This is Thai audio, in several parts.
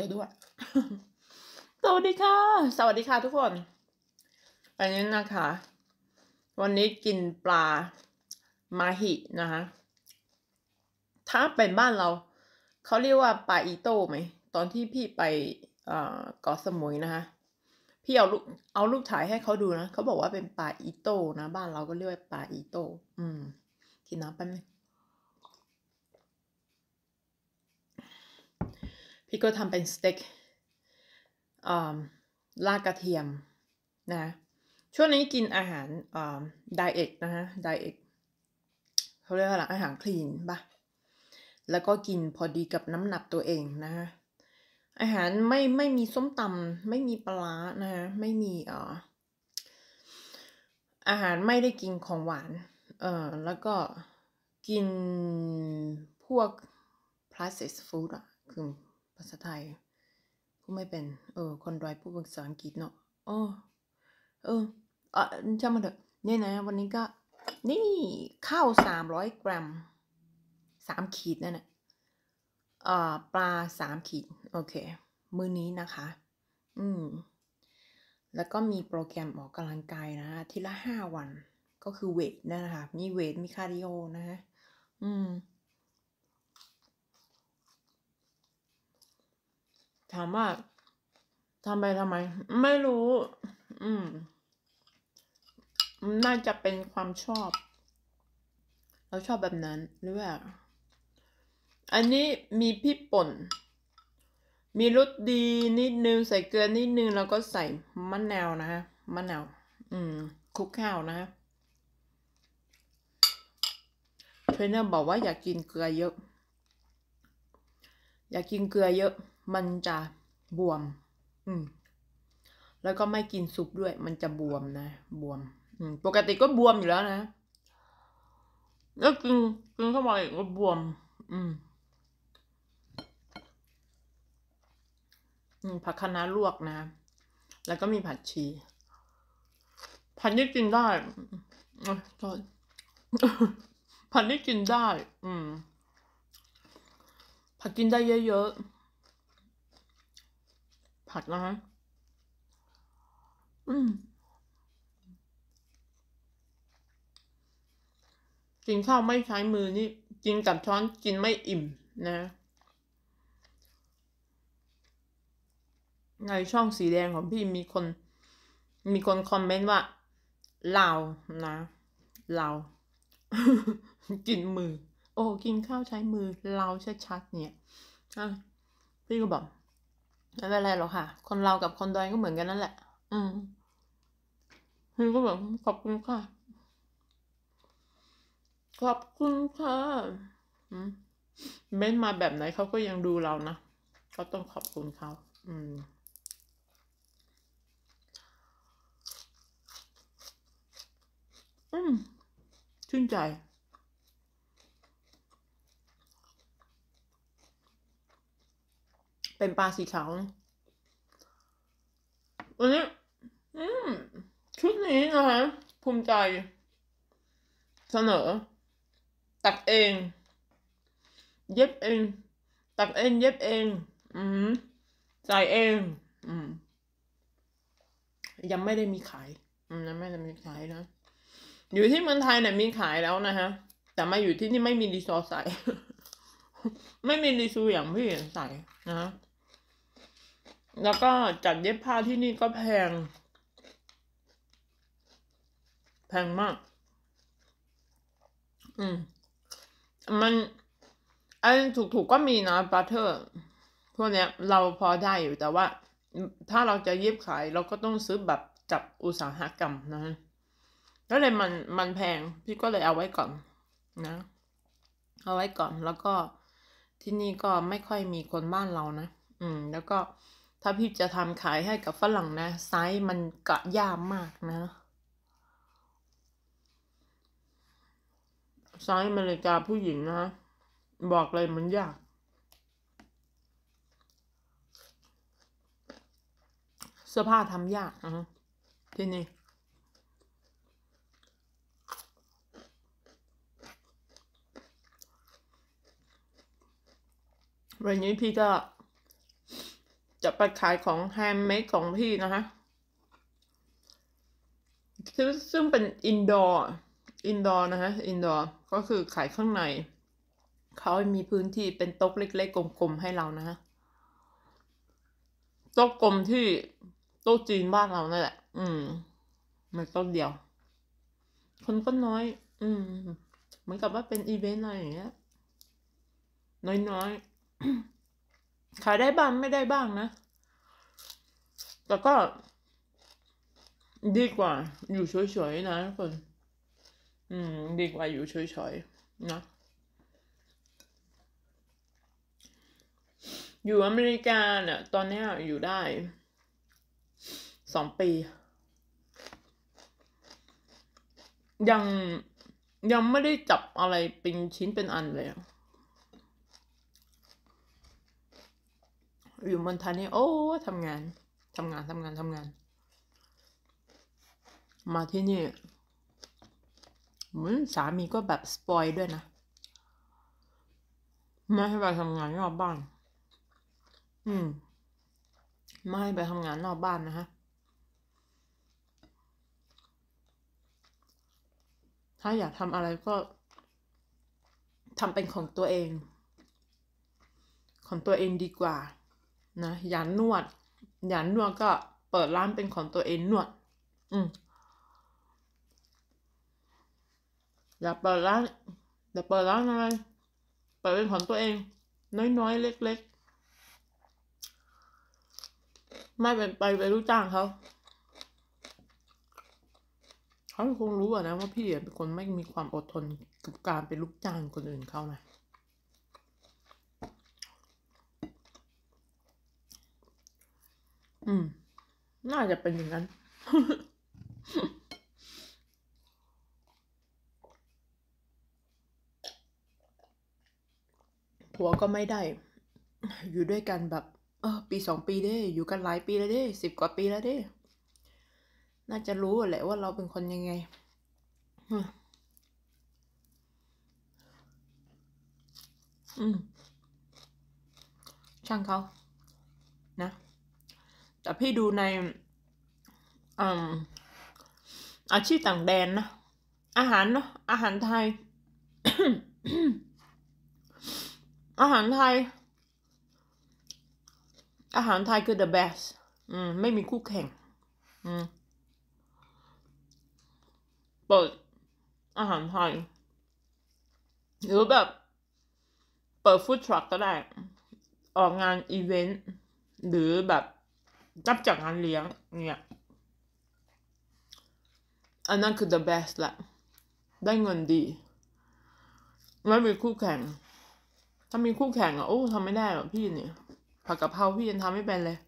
ช่ด้วยสวัสดีค่ะ สวัสดีค่ะทุกคนอันนี้นะคะ วันนี้กินปลามาหินะคะ ถ้าเป็นบ้านเรา เขาเรียกว่าปลาอีโต้ไหม ตอนที่พี่ไปเกาะสมุยนะคะ พี่เอาลูกเอารูปถ่ายให้เขาดูนะเขาบอกว่าเป็นปลาอีโต้นะ บ้านเราก็เรียกว่าปลาอีโต้ อืมกินน้ำแป๊บนึงพี่ก็ทำเป็นสเต็กลากกระเทียม นะ ช่วงนี้กินอาหารไดเอทนะฮะไดเอทเขาเรียกว่าอาหารคลีนปะแล้วก็กินพอดีกับน้ำหนักตัวเองนะฮะ อาหารไม่ไม่มีส้มตำไม่มีปลานะฮะ ไม่มีเอ่อ อาหารไม่ได้กินของหวาน เอ่อ แล้วก็กินพวก processed food อะคือภาษาไทยผู้ไม่เป็นเออคนไร้ผู้ภาษาอังกฤษเนาะโอ้เออเออช่ามาเถอะนี่นะวันนี้ก็นี่ ข้าวสามร้อยกรัมสามขีดนั่นแหละเอ่อปลาสามขีด โอเค มื้อนี้นะคะ อืม แล้วก็มีโปรแกรมออกกำลังกายนะทีละห้าวัน ก็คือเวทนะคะมีเวทมีคาร์ดิโอนะฮะอืมถามว่าทำไปทำไม ไม่รู้ อืม น่าจะเป็นความชอบเราชอบแบบนั้นหรือว่าอันนี้มีพี่ป่น มีรสดีนิดนึงใส่เกลือนิดนึงแล้วก็ใส่มะนาวนะฮะมะนาวอืม คุกข้าวนะฮะเทรนเนอร์บอกว่าอยากกินเกลือเยอะอยากกินเกลือเยอะมันจะบวม อืม แล้วก็ไม่กินซุปด้วย มันจะบวมนะ บวม อืม ปกติก็บวมอยู่แล้วนะแล้วกิน กินเข้าไปก็บวม อืม อืม ผักคะน้าลวกนะ แล้วก็มีผัดชี ผัดนี่กินได้โทษผัดนี่กินได้ อืม ผักกินได้เยอะๆผัดนะฮะ อืม กินข้าวไม่ใช้มือนี่ กินกับช้อนกินไม่อิ่มนะ ในช่องสีแดงของพี่มีคนมีคนคอมเมนต์ว่า เรานะ เรากินมือ โอ้กินข้าวใช้มือ เราชัดๆเนี่ยพี่ก็บอกไม่เป็นไรหรอกค่ะ คนเรากับคนดอยก็เหมือนกันนั่น แหละ อืมนี่ก็แบบขอบคุณค่ะ ขอบคุณค่ะเม้นมาแบบไหนเขาก็ยังดูเรานะ ก็ต้องขอบคุณเขา อืม อืมชื่นใจเป็นปลาสีขาวอันนี้ชุดนี้นะคะภูมิใจเสนอ ตักเองเย็บเองตักเองเย็บเอง อืมใส่เอง อืมยังไม่ได้มีขายยังไม่ได้มีขายนะอยู่ที่เมืองไทยเนี่ยมีขายแล้วนะฮะแต่มาอยู่ที่นี่ไม่มีรีสอร์ทใส่ไม่มีรีซูอย่างพี่ใส่นะฮะแล้วก็จัดเย็บผ้าที่นี่ก็แพง แพงมาก อืมมันไอนถูกๆกก็มีนะบัตเตอร์พวกเนี้ยเราพอได้อยู่แต่ว่า ถ้าเราจะเย็บขายเราก็ต้องซื้อแบบจับอุตสาหกรรม นะะก็เลยมันมันแพงพี่ก็เลยเอาไว้ก่อน นะ เอาไว้ก่อน แล้วก็ที่นี่ก็ไม่ค่อยมีคนบ้านเรานะอืม แล้วก็ถ้าพี่จะทำขายให้กับฝรั่งนะไซส์มันกะยากมากนะไซส์มาริกาผู้หญิงนะ บอกเลยมันยากเสื้อผ้าทำยากนะที่นี่วันนี้พี่ก็จะไปขายของแฮมเมดของพี่นะคะซึ่งเป็นอินดอร์อินดอร์นะคะอินดอร์ก็คือขายข้างใน เขามีพื้นที่เป็นโต๊ะเล็กๆกลมๆให้เรานะฮะโต๊ะกลมที่โต๊ะจีนบ้านเรานั่นแหละ อืมไม่โต๊ะเดียว คนก็น้อย อืม เหมือนกับว่าเป็นอีเวนต์อะไรอย่างเงี้ย น้อยๆขายได้บ้างไม่ได้บ้างนะ แต่ก็ ดีกว่า อยู่เฉยๆ นะทุกคน อืม ดีกว่าอยู่เฉยๆนะ อยู่อเมริกาเนี่ย ตอนนี้อยู่ได้สองปี ยังยังไม่ได้จับอะไรเป็นชิ้นเป็นอันเลยอยู่มอนทานี่โอ้ทำงานทำงานทำงานทำงาน มาที่นี่เหมือนสามีก็แบบสปอยด้วยนะไม่ให้ไปทำงานนอกบ้านอืมไม่ให้ไปทำงานนอกบ้านนะฮะถ้าอยากทำอะไรก็ทำเป็นของตัวเอง ของตัวเองดีกว่านะอย่านวดอย่านวดก็เปิดร้านเป็นของตัวเองนวด อืมอย่าเปิดร้านอย่าเปิดร้านอะไรเปิดเป็นของตัวเอง น้อยๆเล็กๆไม่เป็นไปไปรู้จ้างเขาเขาคงรู้อะนะว่าพี่เป็นคนไม่มีความอดทนกับการเป็นลูกจ้างคนอื่นเขานะืมน่าจะเป็นอย่างนั้นผัวก็ไม่ได้ อยู่ด้วยกันแบบ เออปีสองปีเด้ อยู่กันหลายปีแล้วเด้สิบกว่าปีแล้วเด้น่าจะรู้แหละว่าเราเป็นคนยังไง อืมช่างเขา นะแต่พี่ดูในออาชีพต่างแดนนะอาหารเนาะอาหารไทย อาหารไทย อาหารไทยคือ the best อืมไม่มีคู่แข่ง อืมเปิดอาหารไทย หรือแบบ เปิดฟู้ดทรัคก็ได้ ออกงานอีเวนต์หรือแบบจับจากงานเลี้ยง เนี่ย อันนั้นคือ the best ละ ได้เงินดี ไม่มีคู่แข่งถ้ามีคู่แข่งอ่ะโอ้ทำไม่ได้แบบพี่เนี่ย ผักกะเพราพี่ยังทำไม่เป็นเลย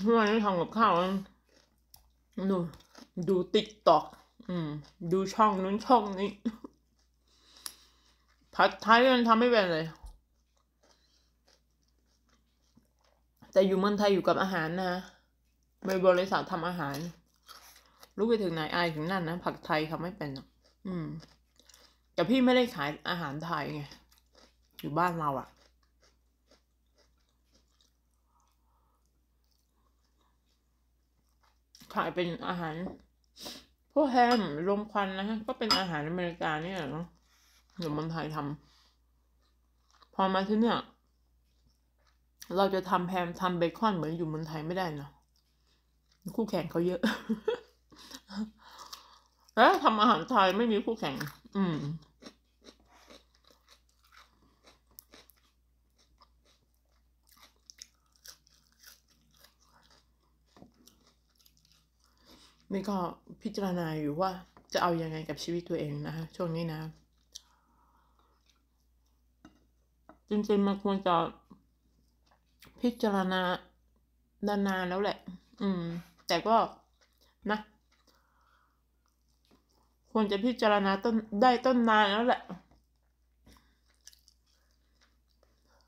ทุกวันนี้ทำกับข้าว ดูดูติ๊กต็อกอืม ดูช่องนู้นช่องนี้ ผัดไทยยังทำไม่เป็นเลยแต่อยู่เมืองไทยอยู่กับอาหารนะไปบริษัททำอาหาร รู้ไปถึงไหนอายถึงนั่นนะ ผักไทยทาไม่เป็นอืมแต่พี่ไม่ได้ขายอาหารไทยไงอยู่บ้านเราอะ่ะขายเป็นอาหาร พวกแฮม รมควันนะฮะ ก็เป็นอาหารอเมริกาเนี่ยเนาะหรือเมืองไทยทำพอมาที่เนี่ยเราจะทำแฮมทำเบคอนเหมือนอยู่เมืองไทยไม่ได้นะคู่แข่งเขาเยอะแล้วทำอาหารไทย ไม่มีคู่แข่งอืมนี่ก็พิจารณาอยู่ว่าจะเอาอยัางไงกับชีวิตตัวเองนะฮะช่วงนี้นะ จริงๆ มันควรจะพิจารณาดานานแล้วแหละ อืม แต่ก็นะ ควรจะพิจารณาต้นได้ต้นนานแล้วแหละ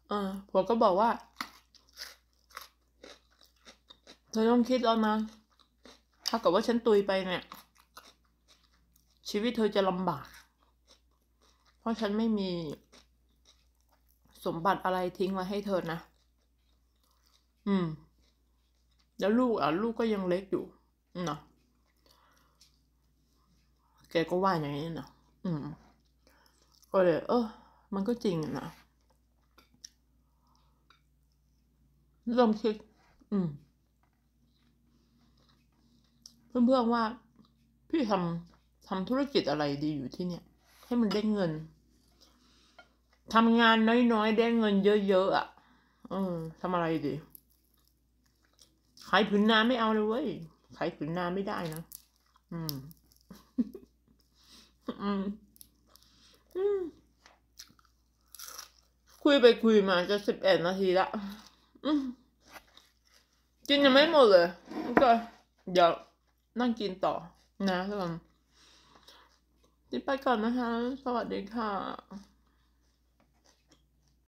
เออผัวก็บอกว่า เธอต้องคิดแล้วนะ ถ้าเกิดว่าฉันตุยไปเนี่ย ชีวิตเธอจะลำบาก เพราะฉันไม่มี สมบัติอะไรทิ้งไว้ให้เธอนะอืม แล้วลูกอ่ะ ลูกก็ยังเล็กอยู่เนาะแกก็ว่าอย่างนี้เนาะอืม ก็เลยเออ มันก็จริงนะลองคิด อืม เพื่อนๆว่า พี่ทำทำธุรกิจอะไรดีอยู่ที่เนี่ย ให้มันได้เงิน ทำงานน้อยๆ ได้เงินเยอะๆอ่ะ อืม ทำอะไรดีขายผืนนาไม่เอาเลยเว้ยขายผืนนาไม่ได้นะ อืม อืมอืม คุยไปคุยมาจะสิบเอ็ดนาทีละ กินยังไม่หมดเลยก็เดี๋ยวนั่งกินต่อนะทุกคนที่ไปก่อนนะคะ สวัสดีค่ะ